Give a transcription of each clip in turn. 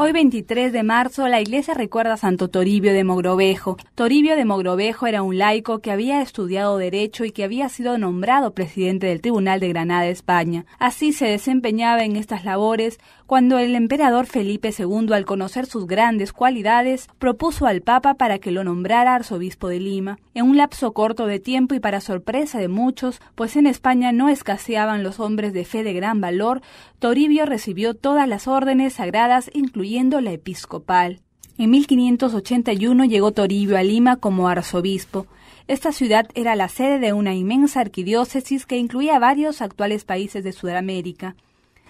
Hoy 23 de marzo la iglesia recuerda a Santo Toribio de Mogrovejo. Toribio de Mogrovejo era un laico que había estudiado derecho y que había sido nombrado presidente del Tribunal de Granada, España. Así se desempeñaba en estas labores cuando el emperador Felipe II, al conocer sus grandes cualidades, propuso al Papa para que lo nombrara arzobispo de Lima. En un lapso corto de tiempo y para sorpresa de muchos, pues en España no escaseaban los hombres de fe de gran valor, Toribio recibió todas las órdenes sagradas, incluyendo la episcopal. En 1581 llegó Toribio a Lima como arzobispo. Esta ciudad era la sede de una inmensa arquidiócesis que incluía varios actuales países de Sudamérica.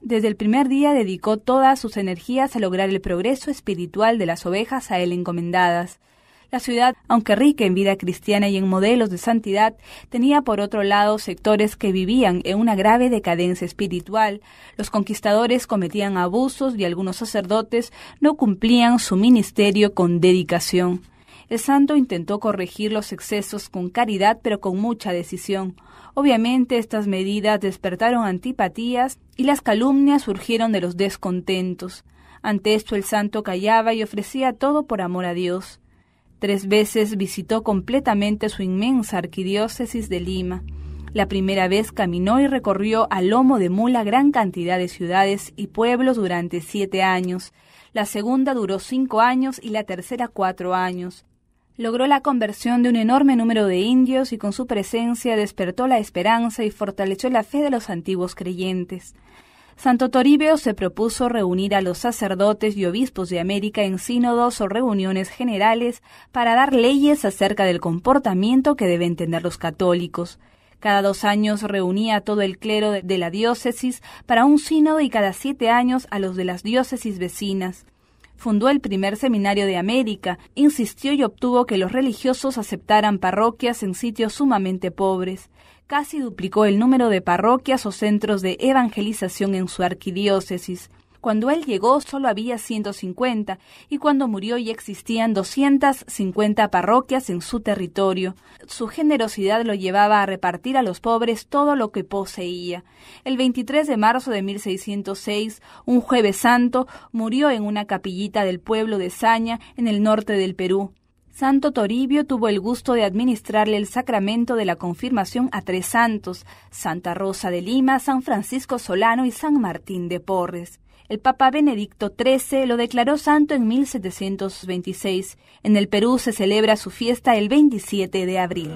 Desde el primer día dedicó todas sus energías a lograr el progreso espiritual de las ovejas a él encomendadas. La ciudad, aunque rica en vida cristiana y en modelos de santidad, tenía por otro lado sectores que vivían en una grave decadencia espiritual. Los conquistadores cometían abusos y algunos sacerdotes no cumplían su ministerio con dedicación. El santo intentó corregir los excesos con caridad pero con mucha decisión. Obviamente estas medidas despertaron antipatías y las calumnias surgieron de los descontentos. Ante esto el santo callaba y ofrecía todo por amor a Dios. Tres veces visitó completamente su inmensa arquidiócesis de Lima. La primera vez caminó y recorrió a lomo de mula gran cantidad de ciudades y pueblos durante siete años. La segunda duró cinco años y la tercera cuatro años. Logró la conversión de un enorme número de indios y con su presencia despertó la esperanza y fortaleció la fe de los antiguos creyentes. Santo Toribio se propuso reunir a los sacerdotes y obispos de América en sínodos o reuniones generales para dar leyes acerca del comportamiento que deben tener los católicos. Cada dos años reunía a todo el clero de la diócesis para un sínodo y cada siete años a los de las diócesis vecinas. Fundó el primer seminario de América, insistió y obtuvo que los religiosos aceptaran parroquias en sitios sumamente pobres casi duplicó el número de parroquias o centros de evangelización en su arquidiócesis. Cuando él llegó solo había 150 y cuando murió ya existían 250 parroquias en su territorio. Su generosidad lo llevaba a repartir a los pobres todo lo que poseía. El 23 de marzo de 1606, un jueves santo, murió en una capillita del pueblo de Saña, en el norte del Perú. Santo Toribio tuvo el gusto de administrarle el sacramento de la confirmación a tres santos, Santa Rosa de Lima, San Francisco Solano y San Martín de Porres. El Papa Benedicto XIII lo declaró santo en 1726. En el Perú se celebra su fiesta el 27 de abril.